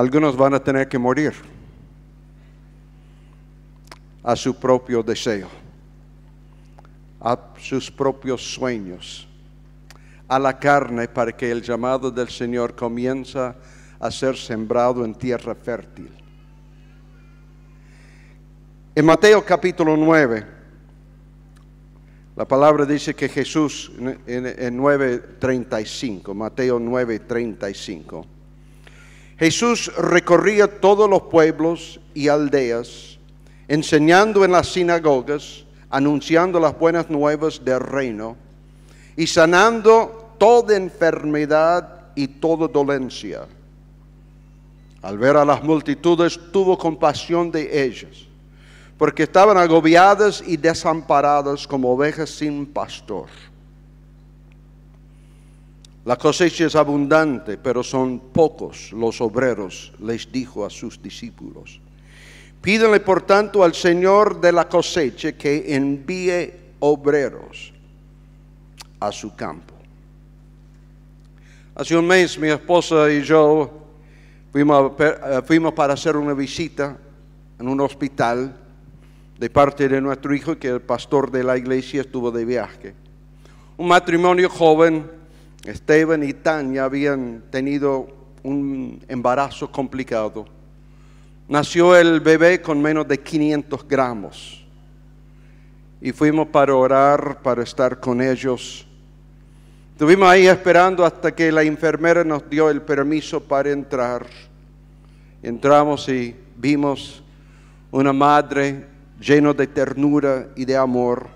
Algunos van a tener que morir a su propio deseo, a sus propios sueños, a la carne para que el llamado del Señor comienza a ser sembrado en tierra fértil. En Mateo capítulo 9, la palabra dice que Jesús en, en 9.35, Mateo 9.35, Jesús recorría todos los pueblos y aldeas, enseñando en las sinagogas, anunciando las buenas nuevas del reino y sanando toda enfermedad y toda dolencia. Al ver a las multitudes, tuvo compasión de ellas, porque estaban agobiadas y desamparadas como ovejas sin pastor. La cosecha es abundante, pero son pocos los obreros, les dijo a sus discípulos. pídele por tanto al Señor de la cosecha que envíe obreros a su campo. Hace un mes mi esposa y yo fuimos, eh, fuimos para hacer una visita en un hospital de parte de nuestro hijo que el pastor de la iglesia estuvo de viaje. Un matrimonio joven Esteban y Tania habían tenido un embarazo complicado. Nació el bebé con menos de 500 gramos. Y fuimos para orar, para estar con ellos. Estuvimos ahí esperando hasta que la enfermera nos dio el permiso para entrar. Entramos y vimos una madre llena de ternura y de amor,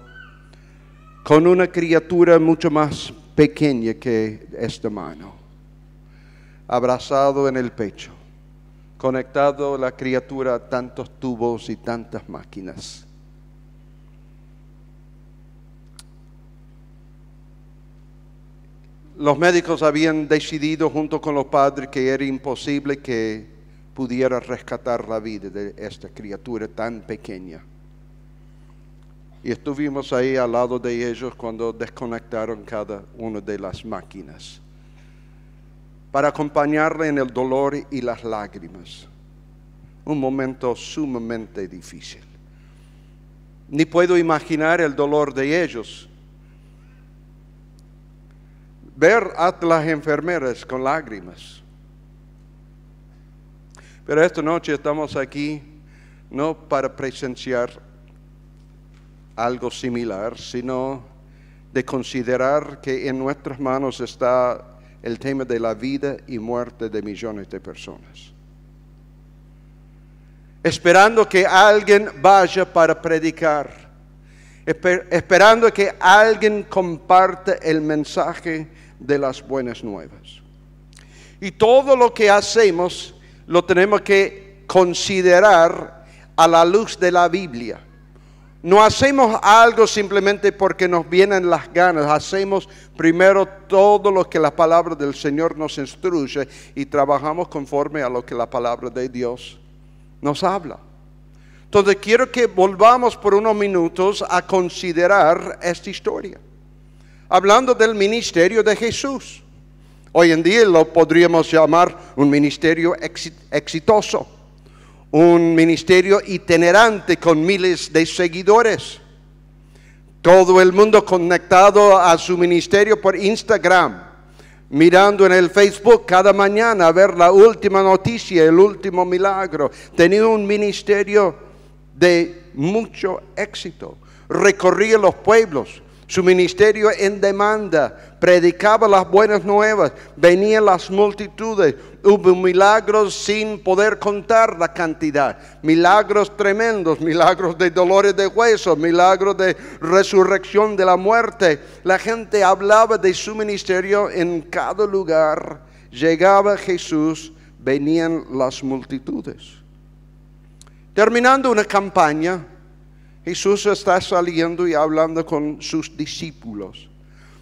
con una criatura mucho más pequeña que esta mano, abrazado en el pecho, conectado la criatura a tantos tubos y tantas máquinas. Los médicos habían decidido junto con los padres que era imposible que pudiera rescatar la vida de esta criatura tan pequeña y estuvimos ahí al lado de ellos cuando desconectaron cada una de las máquinas, para acompañarle en el dolor y las lágrimas. Un momento sumamente difícil. Ni puedo imaginar el dolor de ellos. Ver a las enfermeras con lágrimas. Pero esta noche estamos aquí no para presenciar algo similar, sino de considerar que en nuestras manos está el tema de la vida y muerte de millones de personas. Esperando que alguien vaya para predicar, esperando que alguien comparte el mensaje de las buenas nuevas. Y todo lo que hacemos lo tenemos que considerar a la luz de la Biblia. No hacemos algo simplemente porque nos vienen las ganas, hacemos primero todo lo que la palabra del Señor nos instruye y trabajamos conforme a lo que la palabra de Dios nos habla. Entonces quiero que volvamos por unos minutos a considerar esta historia. Hablando del ministerio de Jesús. Hoy en día lo podríamos llamar un ministerio exitoso un ministerio itinerante con miles de seguidores. Todo el mundo conectado a su ministerio por Instagram, mirando en el Facebook cada mañana a ver la última noticia, el último milagro. Tenía un ministerio de mucho éxito. Recorría los pueblos, su ministerio en demanda, predicaba las buenas nuevas, venían las multitudes, Hubo milagros sin poder contar la cantidad. Milagros tremendos, milagros de dolores de huesos, milagros de resurrección de la muerte. La gente hablaba de su ministerio en cada lugar. Llegaba Jesús, venían las multitudes. Terminando una campaña, Jesús está saliendo y hablando con sus discípulos,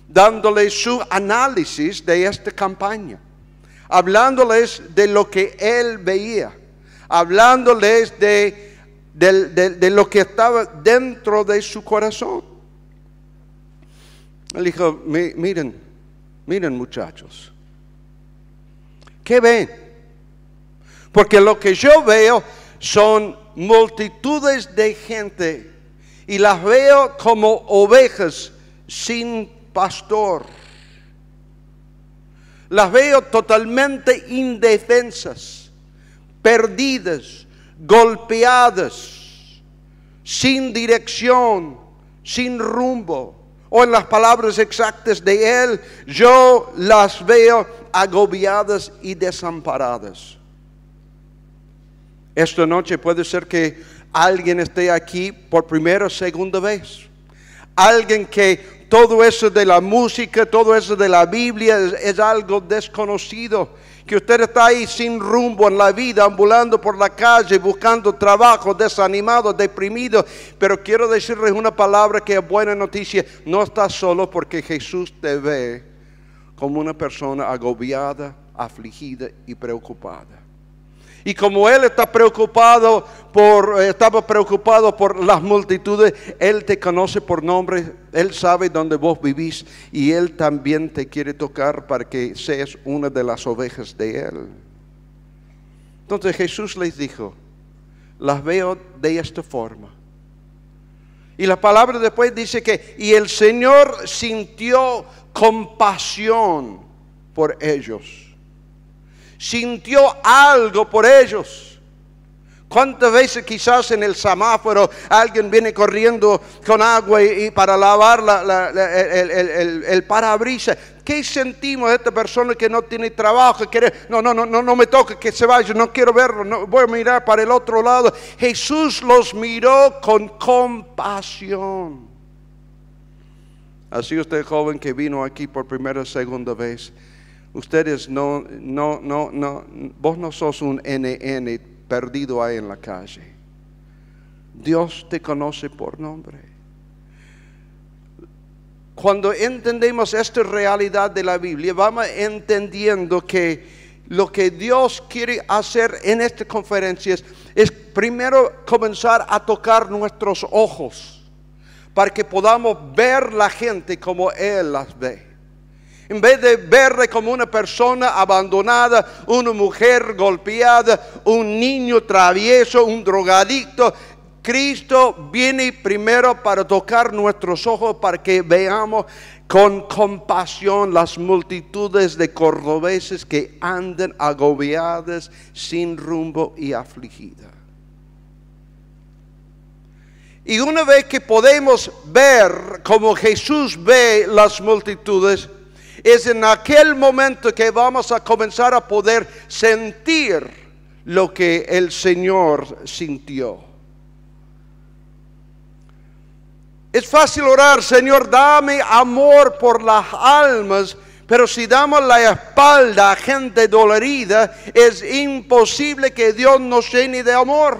dándole su análisis de esta campaña hablándoles de lo que él veía, hablándoles de, lo que estaba dentro de su corazón. Él dijo, miren, miren muchachos, ¿qué ven? Porque lo que yo veo son multitudes de gente y las veo como ovejas sin pastor las veo totalmente indefensas, perdidas, golpeadas, sin dirección, sin rumbo. O en las palabras exactas de Él, yo las veo agobiadas y desamparadas. Esta noche puede ser que alguien esté aquí por primera o segunda vez. Alguien que todo eso de la música, todo eso de la Biblia es, algo desconocido. Que usted está ahí sin rumbo en la vida, ambulando por la calle, buscando trabajo, desanimado, deprimido. Pero quiero decirles una palabra que es buena noticia. No estás solo porque Jesús te ve como una persona agobiada, afligida y preocupada. Y como él está preocupado por, eh, estaba preocupado por las multitudes, él te conoce por nombre, él sabe dónde vos vivís y él también te quiere tocar para que seas una de las ovejas de él. Entonces Jesús les dijo, las veo de esta forma. Y la palabra después dice que, y el Señor sintió compasión por ellos sintió algo por ellos. ¿Cuántas veces quizás en el semáforo alguien viene corriendo con agua y, para lavar el, el, parabrisas? ¿Qué sentimos de esta persona que no tiene trabajo? Que no, no, no, no, no me toque, que se vaya, no quiero verlo, no, voy a mirar para el otro lado. Jesús los miró con compasión. Así usted joven que vino aquí por primera o segunda vez, Ustedes no, no, no, no, vos no sos un NN perdido ahí en la calle. Dios te conoce por nombre. Cuando entendemos esta realidad de la Biblia, vamos entendiendo que lo que Dios quiere hacer en esta conferencia es, es, primero comenzar a tocar nuestros ojos para que podamos ver la gente como Él las ve. En vez de verle como una persona abandonada, una mujer golpeada, un niño travieso, un drogadicto, Cristo viene primero para tocar nuestros ojos para que veamos con compasión las multitudes de cordobeses que andan agobiadas, sin rumbo y afligidas. Y una vez que podemos ver como Jesús ve las multitudes, es en aquel momento que vamos a comenzar a poder sentir lo que el Señor sintió. Es fácil orar, Señor, dame amor por las almas, pero si damos la espalda a gente dolorida, es imposible que Dios nos llene de amor.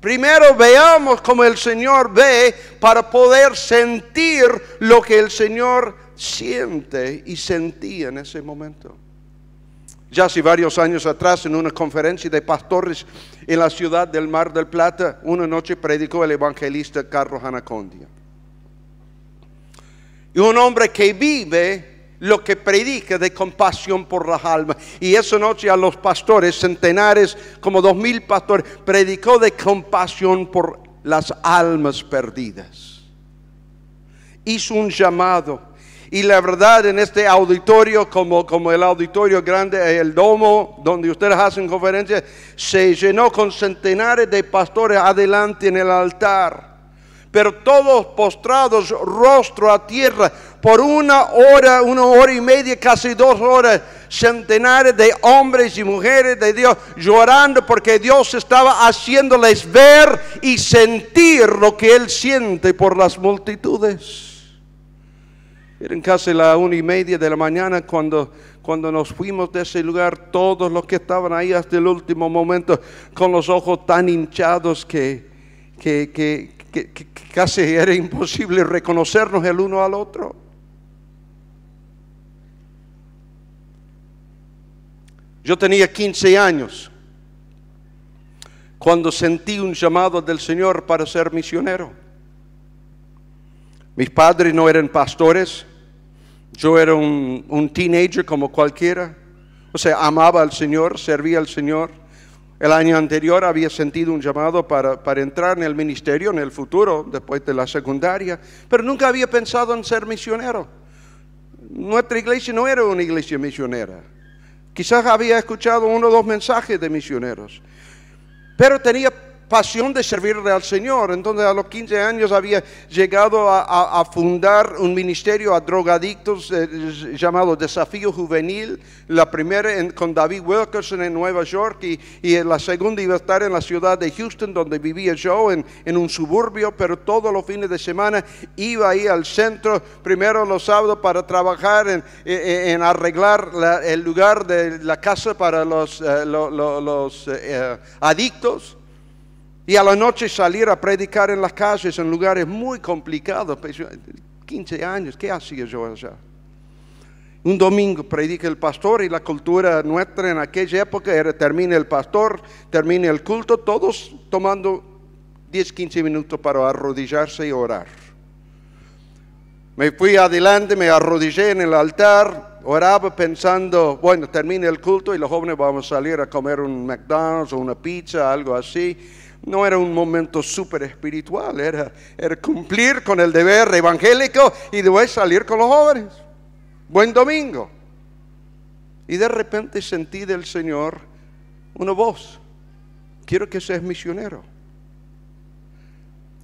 Primero veamos como el Señor ve para poder sentir lo que el Señor siente y sentía en ese momento. Ya hace varios años atrás, en una conferencia de pastores en la ciudad del Mar del Plata, una noche predicó el evangelista Carlos Anacondia. Y un hombre que vive lo que predica de compasión por las almas. Y esa noche a los pastores, centenares, como dos mil pastores, predicó de compasión por las almas perdidas. Hizo un llamado y la verdad en este auditorio, como, como el auditorio grande, eh, el domo, donde ustedes hacen conferencias, se llenó con centenares de pastores adelante en el altar. Pero todos postrados, rostro a tierra, por una hora, una hora y media, casi dos horas, centenares de hombres y mujeres de Dios llorando porque Dios estaba haciéndoles ver y sentir lo que Él siente por las multitudes. Eran casi la una y media de la mañana cuando, cuando nos fuimos de ese lugar, todos los que estaban ahí hasta el último momento, con los ojos tan hinchados que, que casi era imposible reconocernos el uno al otro. Yo tenía 15 años cuando sentí un llamado del Señor para ser misionero. Mis padres no eran pastores. Yo era un, teenager como cualquiera. O sea, amaba al Señor, servía al Señor. El año anterior había sentido un llamado para, para, entrar en el ministerio en el futuro, después de la secundaria, pero nunca había pensado en ser misionero. Nuestra iglesia no era una iglesia misionera. Quizás había escuchado uno o dos mensajes de misioneros, pero tenía pasión de servirle al Señor. Entonces a los 15 años había llegado a, fundar un ministerio a drogadictos eh, eh, llamado Desafío Juvenil, la primera con David Wilkerson en Nueva York y, la segunda iba a estar en la ciudad de Houston donde vivía yo en, un suburbio, pero todos los fines de semana iba ahí al centro, primero los sábados para trabajar en, eh, arreglar el lugar de la casa para los, adictos y a la noche salir a predicar en las calles, en lugares muy complicados. 15 pues, años, ¿qué hacía yo allá? Un domingo predica el pastor y la cultura nuestra en aquella época era termina el pastor, termina el culto, todos tomando 10, 15 minutos para arrodillarse y orar. Me fui adelante, me arrodillé en el altar, oraba pensando, bueno, termina el culto y los jóvenes vamos a salir a comer un McDonald's o una pizza, algo así no era un momento súper espiritual, era, cumplir con el deber evangélico y después salir con los jóvenes. Buen domingo. Y de repente sentí del Señor una voz. Quiero que seas misionero.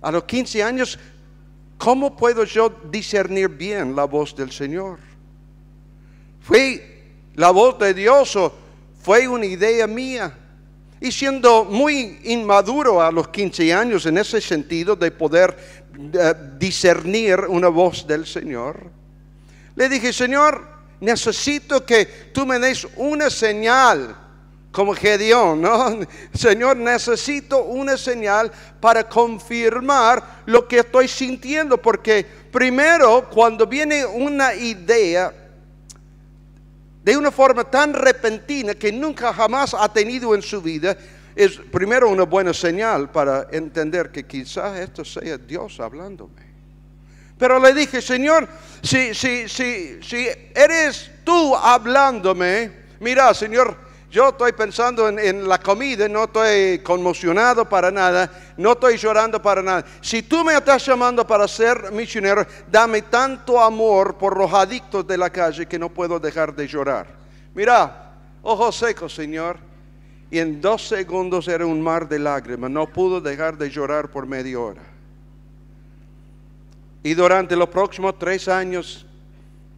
A los 15 años, ¿cómo puedo yo discernir bien la voz del Señor? ¿Fue la voz de Dios o fue una idea mía? Y siendo muy inmaduro a los 15 años en ese sentido de poder eh, discernir una voz del Señor, le dije, Señor, necesito que tú me des una señal, como Gedeón, ¿no? Señor, necesito una señal para confirmar lo que estoy sintiendo, porque primero cuando viene una idea, de una forma tan repentina que nunca jamás ha tenido en su vida, es primero una buena señal para entender que quizás esto sea Dios hablándome. Pero le dije, Señor, si, si, si, si eres tú hablándome, mira, Señor, yo estoy pensando en, la comida, no estoy conmocionado para nada, no estoy llorando para nada. Si tú me estás llamando para ser misionero, dame tanto amor por los adictos de la calle que no puedo dejar de llorar. Mira, ojos secos, Señor. Y en dos segundos era un mar de lágrimas. No pudo dejar de llorar por media hora. Y durante los próximos tres años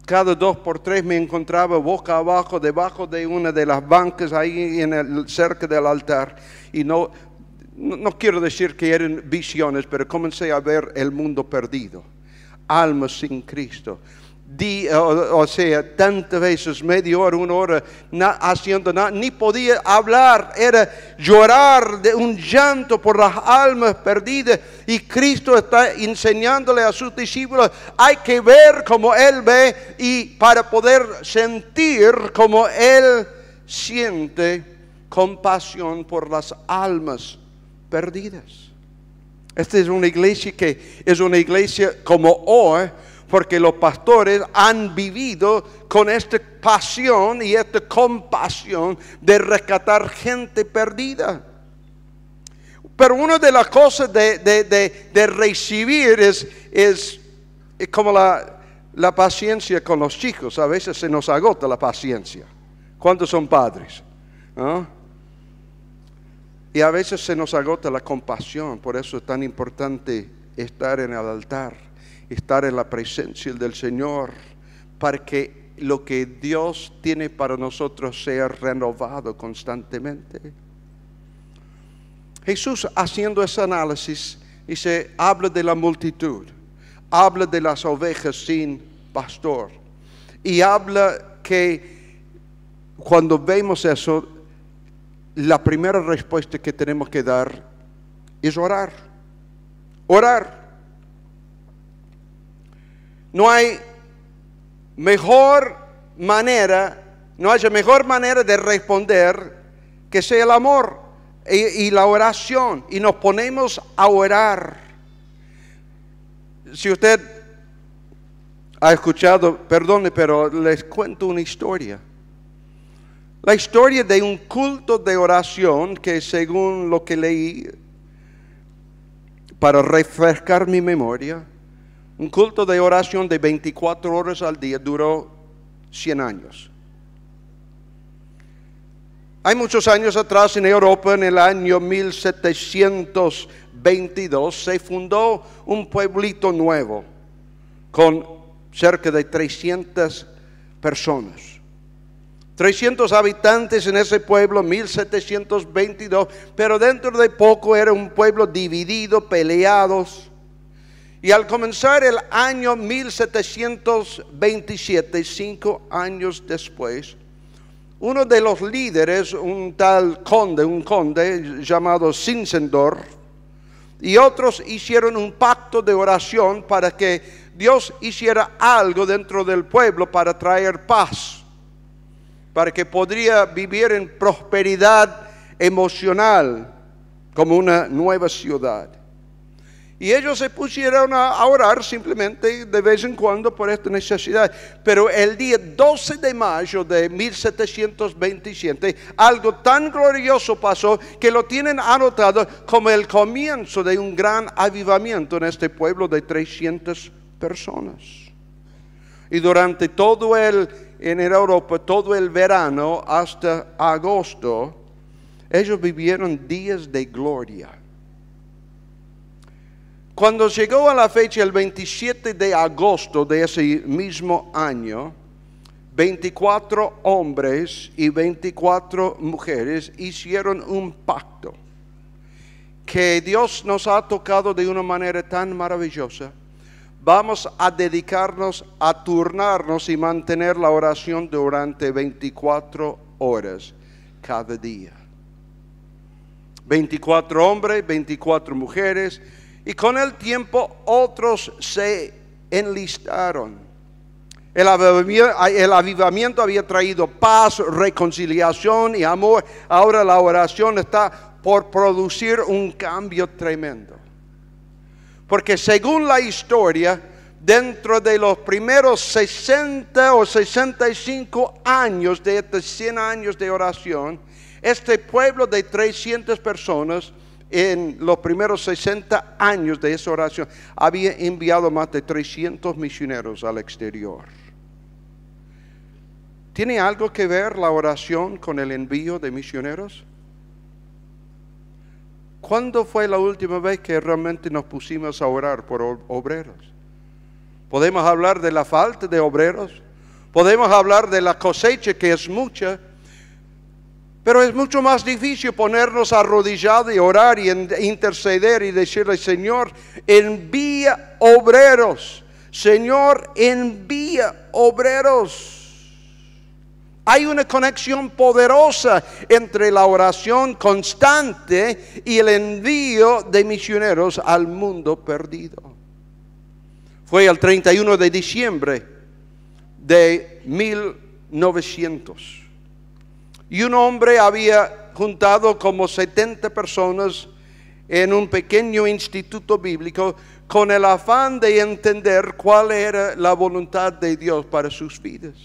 cada dos por tres me encontraba boca abajo debajo de una de las bancas ahí en el, cerca del altar. Y no, no quiero decir que eran visiones, pero comencé a ver el mundo perdido, almas sin Cristo o, sea, tantas veces, media hora, una hora, haciendo nada, ni podía hablar, era llorar de un llanto por las almas perdidas. Y Cristo está enseñándole a sus discípulos, hay que ver como Él ve y para poder sentir como Él siente compasión por las almas perdidas. Esta es una iglesia que es una iglesia como hoy, porque los pastores han vivido con esta pasión y esta compasión de rescatar gente perdida. Pero una de las cosas de, recibir es, como la, paciencia con los chicos. A veces se nos agota la paciencia. ¿Cuántos son padres? ¿Ah? Y a veces se nos agota la compasión. Por eso es tan importante estar en el altar estar en la presencia del Señor para que lo que Dios tiene para nosotros sea renovado constantemente. Jesús haciendo ese análisis dice, habla de la multitud, habla de las ovejas sin pastor y habla que cuando vemos eso, la primera respuesta que tenemos que dar es orar. Orar no hay mejor manera, no haya mejor manera de responder que sea el amor y, la oración. Y nos ponemos a orar. Si usted ha escuchado, perdone, pero les cuento una historia. La historia de un culto de oración que según lo que leí, para refrescar mi memoria, un culto de oración de 24 horas al día duró 100 años. Hay muchos años atrás en Europa, en el año 1722, se fundó un pueblito nuevo con cerca de 300 personas. 300 habitantes en ese pueblo, 1722, pero dentro de poco era un pueblo dividido, peleados. Y al comenzar el año 1727, cinco años después, uno de los líderes, un tal conde, un conde llamado Sincendor, y otros hicieron un pacto de oración para que Dios hiciera algo dentro del pueblo para traer paz, para que podría vivir en prosperidad emocional como una nueva ciudad. Y ellos se pusieron a orar simplemente de vez en cuando por esta necesidad. Pero el día 12 de mayo de 1727, algo tan glorioso pasó que lo tienen anotado como el comienzo de un gran avivamiento en este pueblo de 300 personas. Y durante todo el, en Europa, todo el verano hasta agosto, ellos vivieron días de gloria cuando llegó a la fecha el 27 de agosto de ese mismo año, 24 hombres y 24 mujeres hicieron un pacto que Dios nos ha tocado de una manera tan maravillosa. Vamos a dedicarnos a turnarnos y mantener la oración durante 24 horas cada día. 24 hombres, 24 mujeres, y con el tiempo otros se enlistaron. El avivamiento, había traído paz, reconciliación y amor. Ahora la oración está por producir un cambio tremendo. Porque según la historia, dentro de los primeros 60 o 65 años de estos 100 años de oración, este pueblo de 300 personas en los primeros 60 años de esa oración, había enviado más de 300 misioneros al exterior. ¿Tiene algo que ver la oración con el envío de misioneros? ¿Cuándo fue la última vez que realmente nos pusimos a orar por obreros? Podemos hablar de la falta de obreros, podemos hablar de la cosecha que es mucha, pero es mucho más difícil ponernos arrodillados y orar y interceder y decirle, Señor, envía obreros. Señor, envía obreros. Hay una conexión poderosa entre la oración constante y el envío de misioneros al mundo perdido. Fue el 31 de diciembre de 1900 y un hombre había juntado como 70 personas en un pequeño instituto bíblico con el afán de entender cuál era la voluntad de Dios para sus vidas.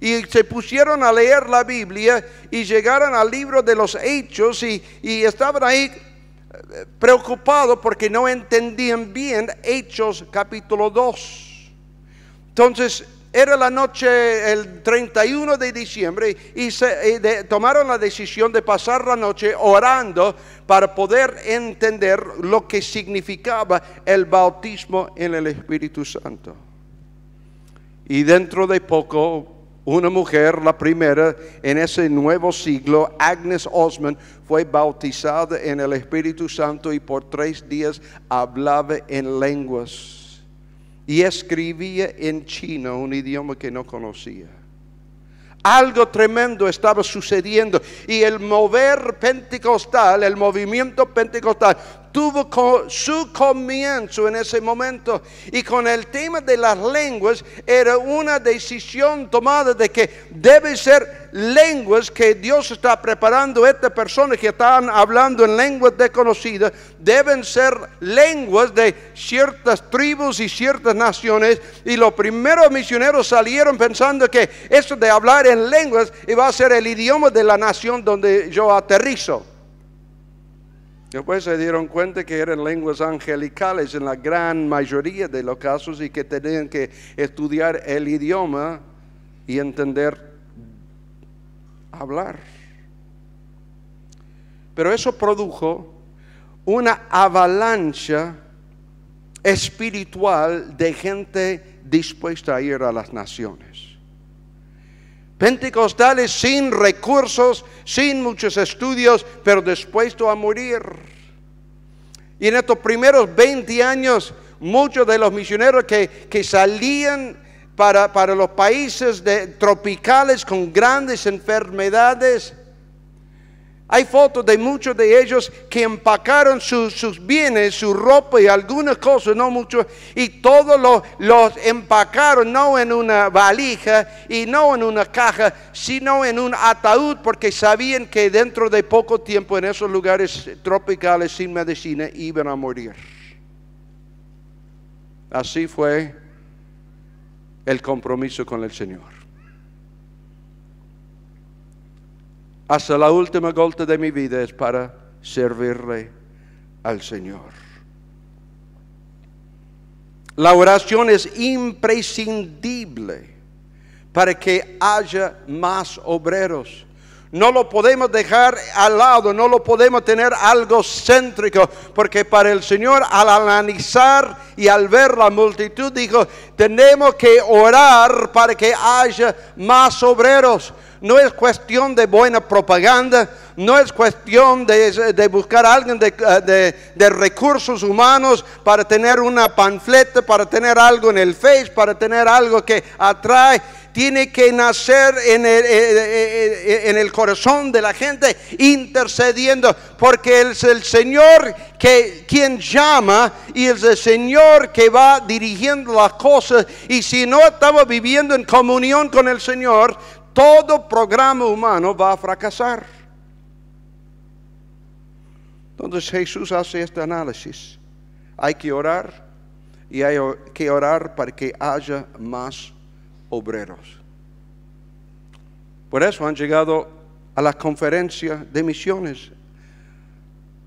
Y se pusieron a leer la Biblia y llegaron al libro de los hechos y, estaban ahí eh, preocupados porque no entendían bien Hechos capítulo 2. Entonces era la noche, el 31 de diciembre, y, tomaron la decisión de pasar la noche orando para poder entender lo que significaba el bautismo en el Espíritu Santo. Y dentro de poco, una mujer, la primera en ese nuevo siglo, Agnes Osman, fue bautizada en el Espíritu Santo y por tres días hablaba en lenguas y escribía en chino, un idioma que no conocía. Algo tremendo estaba sucediendo y el mover pentecostal, el movimiento pentecostal, tuvo su comienzo en ese momento. Y con el tema de las lenguas era una decisión tomada de que debe ser lenguas que Dios está preparando. Estas personas que están hablando en lenguas desconocidas deben ser lenguas de ciertas tribus y ciertas naciones. Y los primeros misioneros salieron pensando que esto de hablar en lenguas iba a ser el idioma de la nación donde yo aterrizo. Después se dieron cuenta que eran lenguas angelicales en la gran mayoría de los casos y que tenían que estudiar el idioma y entender hablar. Pero eso produjo una avalancha espiritual de gente dispuesta a ir a las naciones pentecostales sin recursos, sin muchos estudios, pero dispuesto a morir. Y en estos primeros 20 años, muchos de los misioneros que, salían para, los países de, tropicales con grandes enfermedades, hay fotos de muchos de ellos que empacaron sus bienes, su ropa y algunas cosas, no mucho, y todos los empacaron no en una valija y no en una caja, sino en un ataúd, porque sabían que dentro de poco tiempo en esos lugares tropicales sin medicina iban a morir. Así fue el compromiso con el Señor. hasta la última gota de mi vida es para servirle al Señor. La oración es imprescindible para que haya más obreros. No lo podemos dejar al lado, no lo podemos tener algo céntrico, porque para el Señor al analizar y al ver la multitud dijo, tenemos que orar para que haya más obreros no es cuestión de buena propaganda, no es cuestión de, buscar a alguien eh, de, recursos humanos para tener una panfleta, para tener algo en el Face, para tener algo que atrae. Tiene que nacer en el, eh, eh, en el corazón de la gente intercediendo, porque es el Señor que, quien llama y es el Señor que va dirigiendo las cosas. Y si no estamos viviendo en comunión con el Señor, todo programa humano va a fracasar. Entonces Jesús hace este análisis. Hay que orar y hay que orar para que haya más obreros. Por eso han llegado a la conferencia de misiones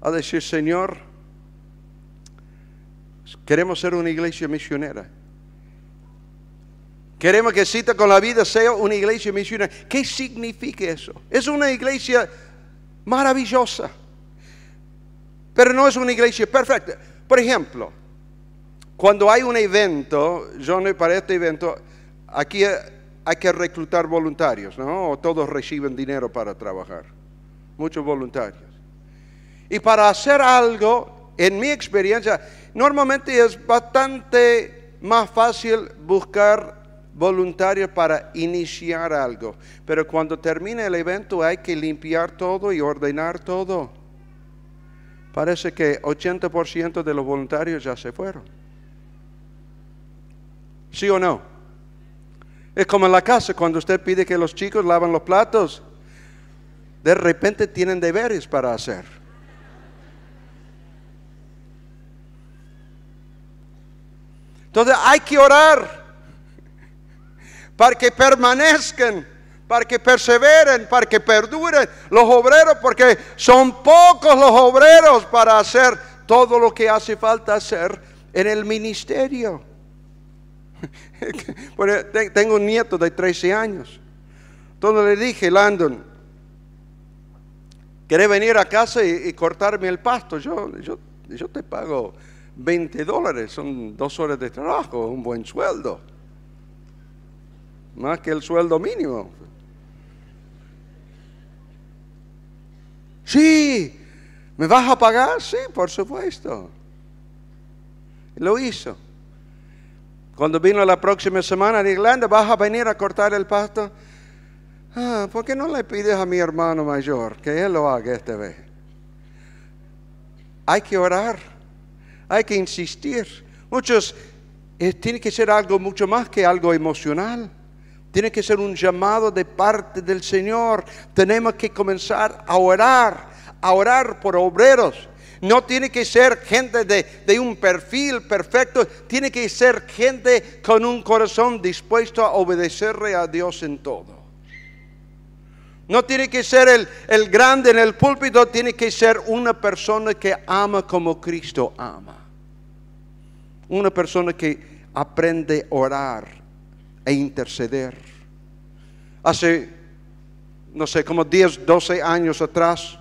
a decir, Señor, queremos ser una iglesia misionera. Queremos que Cita con la Vida sea una iglesia misionera. ¿Qué significa eso? Es una iglesia maravillosa, pero no es una iglesia perfecta. Por ejemplo, cuando hay un evento, yo para este evento, aquí hay que reclutar voluntarios, ¿no? O todos reciben dinero para trabajar. Muchos voluntarios. Y para hacer algo, en mi experiencia, normalmente es bastante más fácil buscar voluntario para iniciar algo. Pero cuando termina el evento hay que limpiar todo y ordenar todo. Parece que 80% de los voluntarios ya se fueron. ¿Sí o no? Es como en la casa, cuando usted pide que los chicos lavan los platos, de repente tienen deberes para hacer. Entonces hay que orar para que permanezcan, para que perseveren, para que perduren los obreros, porque son pocos los obreros para hacer todo lo que hace falta hacer en el ministerio. E, tengo un nieto de 13 años. Entonces le dije, Landon, ¿querés venir a casa y, cortarme el pasto? Yo, yo, yo te pago 20 dólares, son dos horas de trabajo, un buen sueldo más que el sueldo mínimo. Sí, ¿me vas a pagar? Sí, por supuesto. Lo hizo. Cuando vino la próxima semana en Irlanda, ¿vas a venir a cortar el pasto? Ah, ¿por qué no le pides a mi hermano mayor que él lo haga esta vez? Hay que orar, hay que insistir. Muchos eh, tiene que ser algo mucho más que algo emocional. Tiene que ser un llamado de parte del Señor. Tenemos que comenzar a orar, a orar por obreros. No tiene que ser gente de, un perfil perfecto, tiene que ser gente con un corazón dispuesto a obedecerle a Dios en todo. No tiene que ser el grande en el púlpito, tiene que ser una persona que ama como Cristo ama. Una persona que aprende a orar e interceder. Hace, no sé, como 10, 12 años atrás,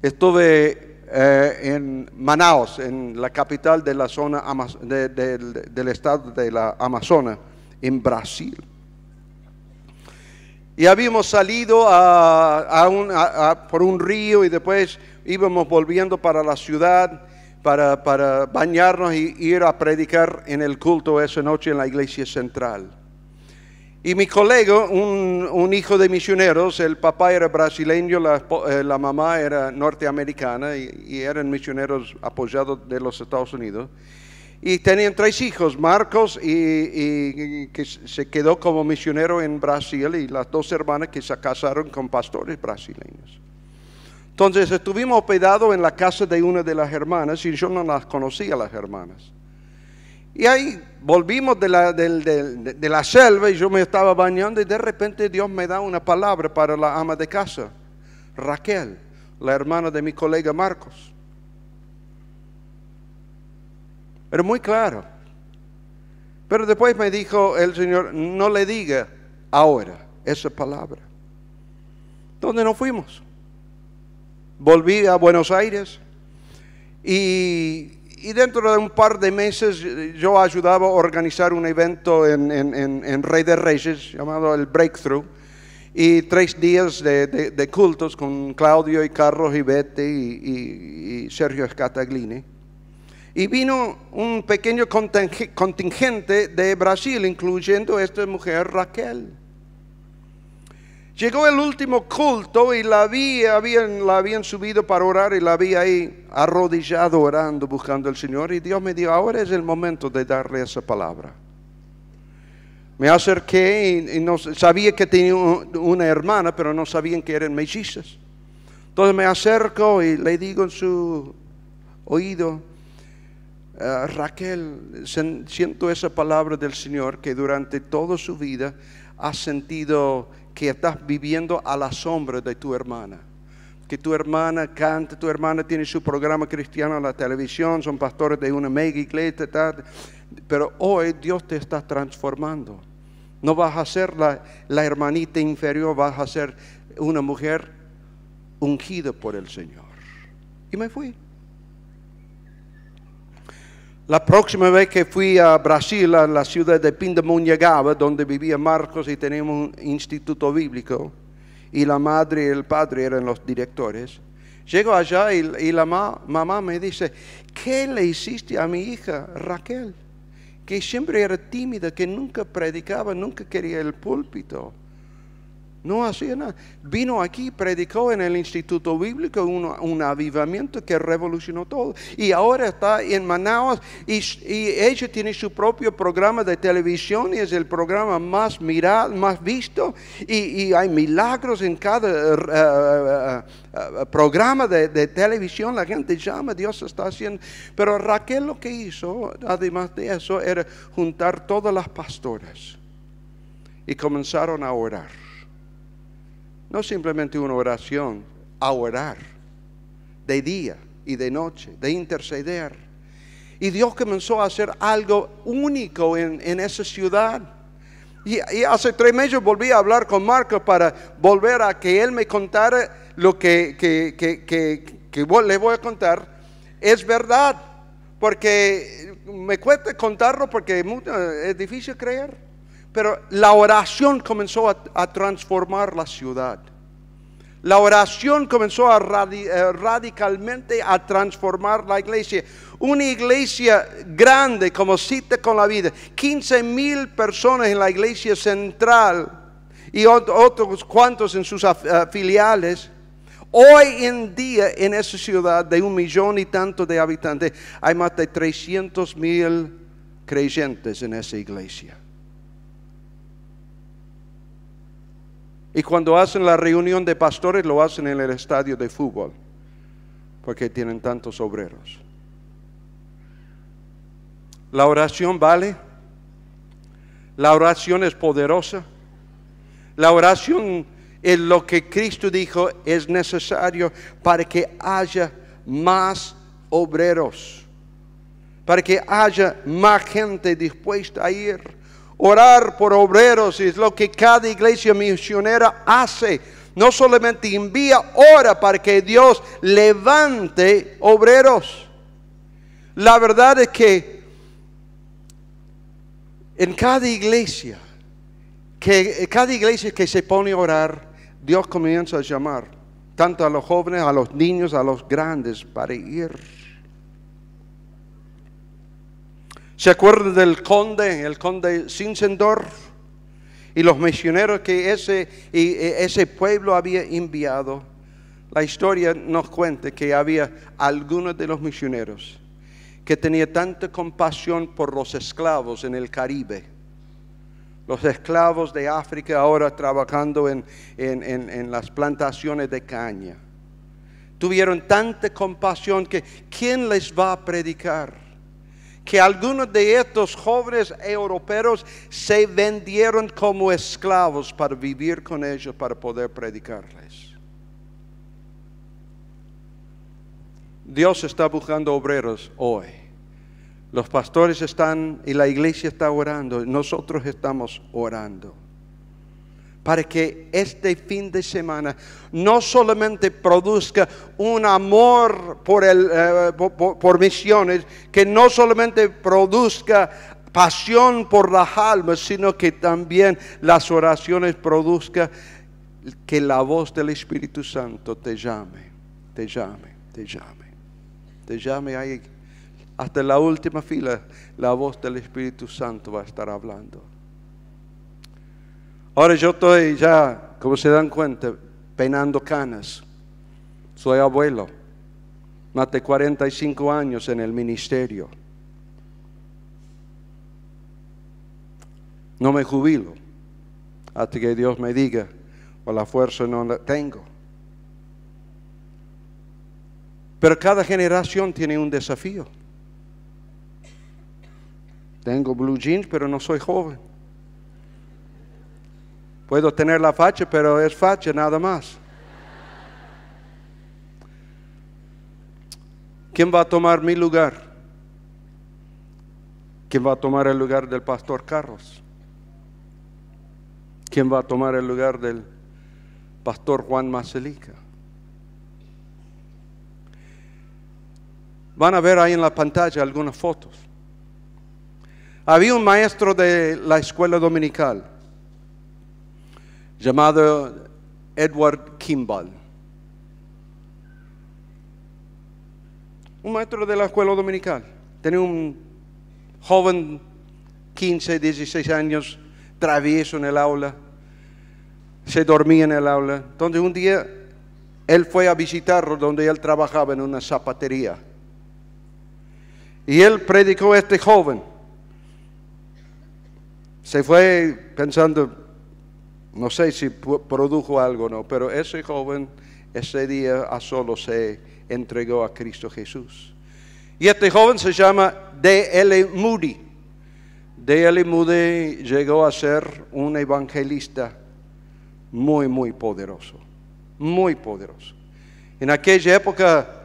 estuve eh, en Manaus, en la capital de la zona del estado de la Amazonia, en Brasil. Y habíamos salido a, por un río y después íbamos volviendo para la ciudad para, para bañarnos y ir a predicar en el culto esa noche en la iglesia central. Y mi colega, un, hijo de misioneros, el papá era brasileño, la, eh, mamá era norteamericana y, eran misioneros apoyados de los Estados Unidos y tenían tres hijos, Marcos, y, y, que se quedó como misionero en Brasil, y las dos hermanas que se casaron con pastores brasileños. Entonces estuvimos hospedados en la casa de una de las hermanas y yo no las conocía las hermanas. Y ahí volvimos de la, selva y yo me estaba bañando y de repente Dios me da una palabra para la ama de casa, Raquel, la hermana de mi colega Marcos. Era muy claro. Pero después me dijo el Señor, no le diga ahora esa palabra. ¿Dónde nos fuimos? Volví a Buenos Aires y y dentro de un par de meses eh, yo ayudaba a organizar un evento en, Rey de Reyes llamado el Breakthrough y tres días de, cultos con Claudio y Carlos y, y, y, Sergio Escataglini. Y vino un pequeño contingente de Brasil, incluyendo esta mujer Raquel. Llegó el último culto y la habían, subido para orar y la había ahí arrodillado orando, buscando al Señor. Y Dios me dijo, ahora es el momento de darle esa palabra. Me acerqué y, sabía que tenía una hermana, pero no sabían que eran mellizas. Entonces me acerco y le digo en su oído, ah, Raquel, siento esa palabra del Señor que durante toda su vida ha sentido que estás viviendo a la sombra de tu hermana. Que tu hermana canta, tu hermana tiene su programa cristiano en la televisión, son pastores de una mega iglesia, pero hoy Dios te está transformando. No vas a ser la, la hermanita inferior, vas a ser una mujer ungida por el Señor. Y me fui. La próxima vez que fui a Brasil, a la ciudad de Pindamonhangaba, donde vivía Marcos y tenemos un instituto bíblico, y la madre y el padre eran los directores, llego allá y, la mamá me dice, ¿qué le hiciste a mi hija Raquel? Que siempre era tímida, que nunca predicaba, nunca quería el púlpito. No hacía nada. Vino aquí, predicó en el Instituto Bíblico un, avivamiento que revolucionó todo. Y ahora está en Manaus y, ella tiene su propio programa de televisión y es el programa más mirado, más visto. Y, hay milagros en cada eh, eh, eh, programa de, de, televisión. La gente llama, Dios está haciendo. Pero Raquel lo que hizo, además de eso, era juntar todas las pastoras y comenzaron a orar no simplemente una oración, a orar de día y de noche, de interceder. Y Dios comenzó a hacer algo único en, esa ciudad. Y, hace tres meses volví a hablar con Marco para volver a que él me contara lo que, que le voy a contar. Es verdad, porque me cuesta contarlo porque eh, es difícil creer. Pero la oración comenzó a, transformar la ciudad. La oración comenzó a eh, radicalmente a transformar la iglesia. Una iglesia grande como cita con la vida. 15 mil personas en la iglesia central y otros cuantos en sus eh, filiales. Hoy en día en esa ciudad de un millón y tanto de habitantes hay más de 300 mil creyentes en esa iglesia. Y cuando hacen la reunión de pastores lo hacen en el estadio de fútbol, porque tienen tantos obreros. La oración vale, la oración es poderosa, la oración es lo que Cristo dijo es necesario para que haya más obreros, para que haya más gente dispuesta a ir orar por obreros, es lo que cada iglesia misionera hace. No solamente envía, ora para que Dios levante obreros. La verdad es que en cada iglesia, que cada iglesia que se pone a orar, Dios comienza a llamar tanto a los jóvenes, a los niños, a los grandes para ir. ¿Se acuerdan del conde, el conde Sincendor, Y los misioneros que e, ese, pueblo había enviado. La historia nos cuenta que había algunos de los misioneros que tenían tanta compasión por los esclavos en el Caribe. Los esclavos de África ahora trabajando en las plantaciones de caña. Tuvieron tanta compasión que ¿quién les va a predicar? que algunos de estos jóvenes europeos se vendieron como esclavos para vivir con ellos, para poder predicarles. Dios está buscando obreros hoy. Los pastores están y la iglesia está orando. Nosotros estamos orando para que este fin de semana no solamente produzca un amor eh, por, misiones, que no solamente produzca pasión por las almas, sino que también las oraciones produzcan que la voz del Espíritu Santo te llame, te llame, te llame, te llame ahí. Hasta la última fila, la voz del Espíritu Santo va a estar hablando. Ahora yo estoy ya, como se dan cuenta, peinando canas. Soy abuelo, más 45 años en el ministerio. No me jubilo hasta que Dios me diga, o la fuerza no la tengo. Pero cada generación tiene un desafío. Tengo blue jeans, pero no soy joven. Puedo tener la facha, pero es facha nada más. ¿Quién va a tomar mi lugar? ¿Quién va a tomar el lugar del pastor Carlos? ¿Quién va a tomar el lugar del pastor Juan Marcelica? Van a ver ahí en la pantalla algunas fotos. Había un maestro de la escuela dominical llamado Edward Kimball. Un maestro de la escuela dominical. Tenía un joven, 15, 16 años, travieso en el aula. Se dormía en el aula. Entonces un día él fue a visitarlo donde él trabajaba en una zapatería. Y él predicó a este joven. Se fue pensando, no sé si produjo algo o no, pero ese joven ese día a solo se entregó a Cristo Jesús. Y este joven se llama D.L. Moody. D.L. Moody llegó a ser un evangelista muy, muy poderoso. Muy poderoso. En aquella época,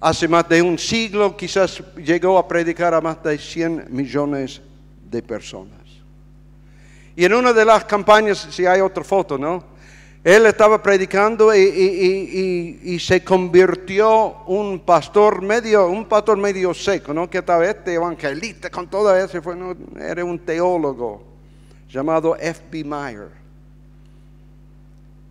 hace más de un siglo, quizás llegó a predicar a más de 100 millones de personas. Y en una de las campañas, si hay otra foto, ¿no? Él estaba predicando y, se convirtió un pastor medio, un pastor medio seco, ¿no? Que estaba este evangelista con todo eso, fue, era un teólogo llamado F.B. Meyer.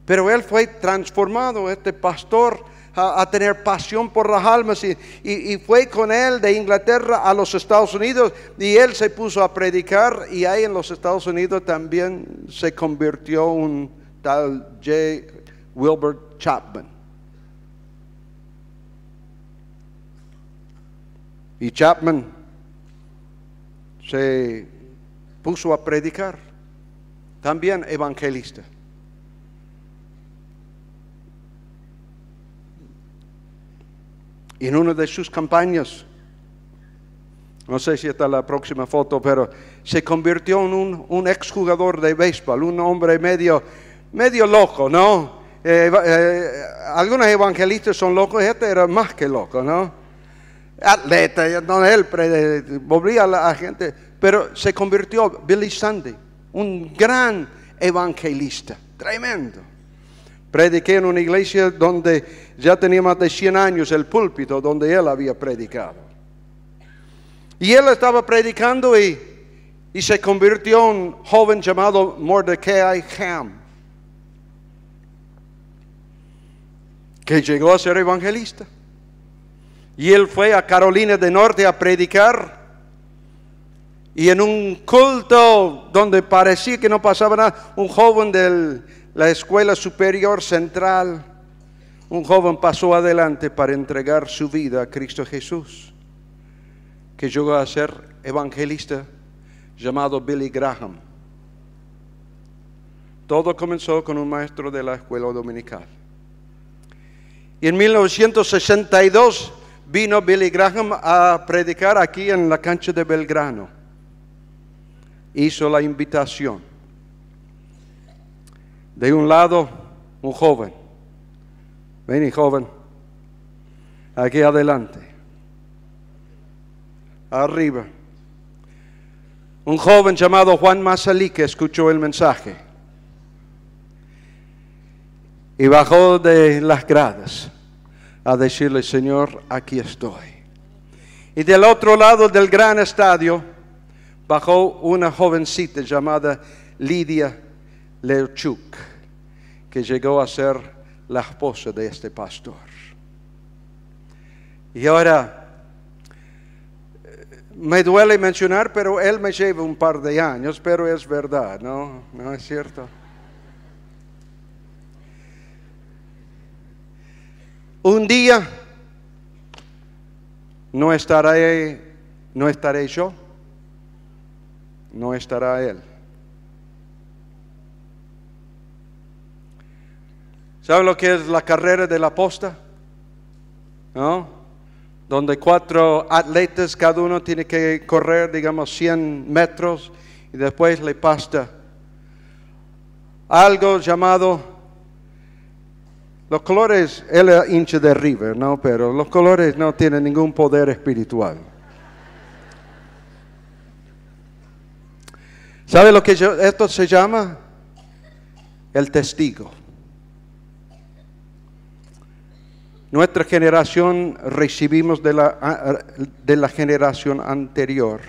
Pero él fue transformado, este pastor a, tener pasión por las almas y, fue con él de Inglaterra a los Estados Unidos y él se puso a predicar y ahí en los Estados Unidos también se convirtió un tal J. Wilbert Chapman. Y Chapman se puso a predicar, también evangelista. en una de sus campañas. No sé si está la próxima foto, pero se convirtió en un, exjugador de béisbol, un hombre medio, medio loco, ¿no? Eh, eh, algunos evangelistas son locos, este era más que loco, ¿no? Atleta, no él, volvía a la gente, pero se convirtió Billy Sunday, un gran evangelista, tremendo. Prediqué en una iglesia donde ya tenía más de 100 años el púlpito donde él había predicado. Y él estaba predicando y, y se convirtió en un joven llamado Mordecai Ham, que llegó a ser evangelista. Y él fue a Carolina del Norte a predicar. Y en un culto donde parecía que no pasaba nada, un joven del la Escuela Superior Central, un joven pasó adelante para entregar su vida a Cristo Jesús, que llegó a ser evangelista llamado Billy Graham. Todo comenzó con un maestro de la escuela dominical. Y en 1962 vino Billy Graham a predicar aquí en la cancha de Belgrano. Hizo la invitación de un lado, un joven. Vení, joven. Aquí adelante. Arriba. Un joven llamado Juan Masalí que escuchó el mensaje y bajó de las gradas a decirle, Señor, aquí estoy. Y del otro lado del gran estadio bajó una jovencita llamada Lidia Leuchuk, que llegó a ser la esposa de este pastor. Y ahora, eh, me duele mencionar, pero él me lleva un par de años, pero es verdad, ¿no? ¿No es cierto? Un día no estaré, no estaré yo, no estará él. ¿Sabe lo que es la carrera de la posta? ¿No? Donde cuatro atletas, cada uno tiene que correr, digamos, 100 metros y después le pasta algo llamado, los colores, él es hincha de River, ¿no? Pero los colores no tienen ningún poder espiritual. ¿Sabe lo que esto se llama? El testigo. Nuestra generación recibimos de la, generación anterior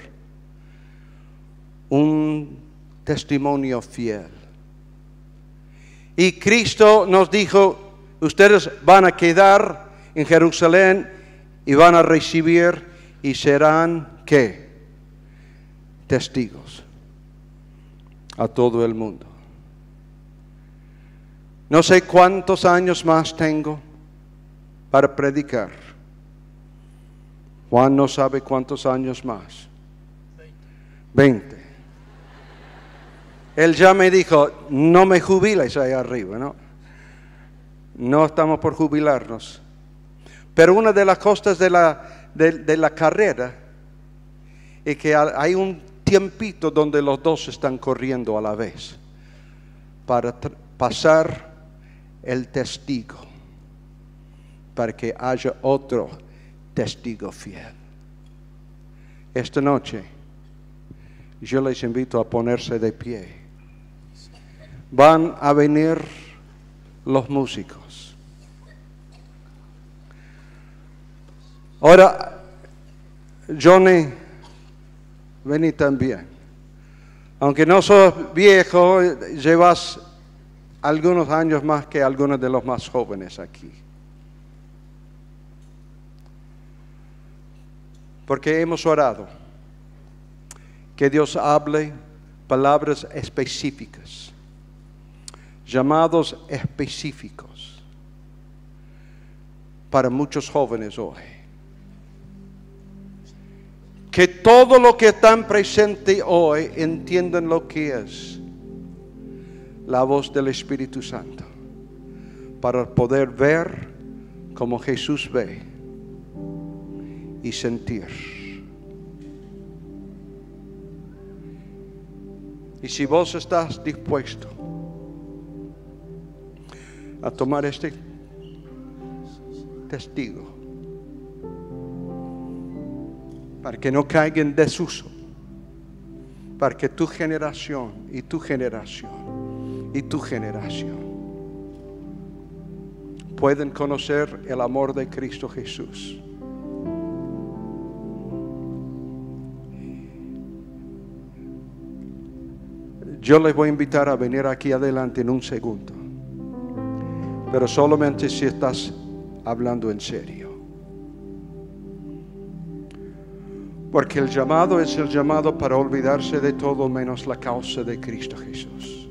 un testimonio fiel. Y Cristo nos dijo, ustedes van a quedar en Jerusalén y van a recibir y serán qué? Testigos a todo el mundo. No sé cuántos años más tengo para predicar. Juan no sabe cuántos años más. 20 Él ya me dijo, no me jubiles ahí arriba, ¿no? No estamos por jubilarnos. Pero una de las costas de la, de la carrera es que hay un tiempito donde los dos están corriendo a la vez para pasar el testigo para que haya otro testigo fiel. Esta noche yo les invito a ponerse de pie. Van a venir los músicos. Ahora, Johnny, vení también. Aunque no sos viejo, llevas algunos años más que algunos de los más jóvenes aquí. porque hemos orado. Que Dios hable palabras específicas, llamados específicos para muchos jóvenes hoy. Que todo lo que están presente hoy entiendan lo que es la voz del Espíritu Santo para poder ver como Jesús ve y sentir. Y si vos estás dispuesto a tomar este testigo para que no caiga en desuso, para que tu generación y tu generación y tu generación pueden conocer el amor de Cristo Jesús Yo les voy a invitar a venir aquí adelante en un segundo, pero solamente si estás hablando en serio. Porque el llamado es el llamado para olvidarse de todo menos la causa de Cristo Jesús.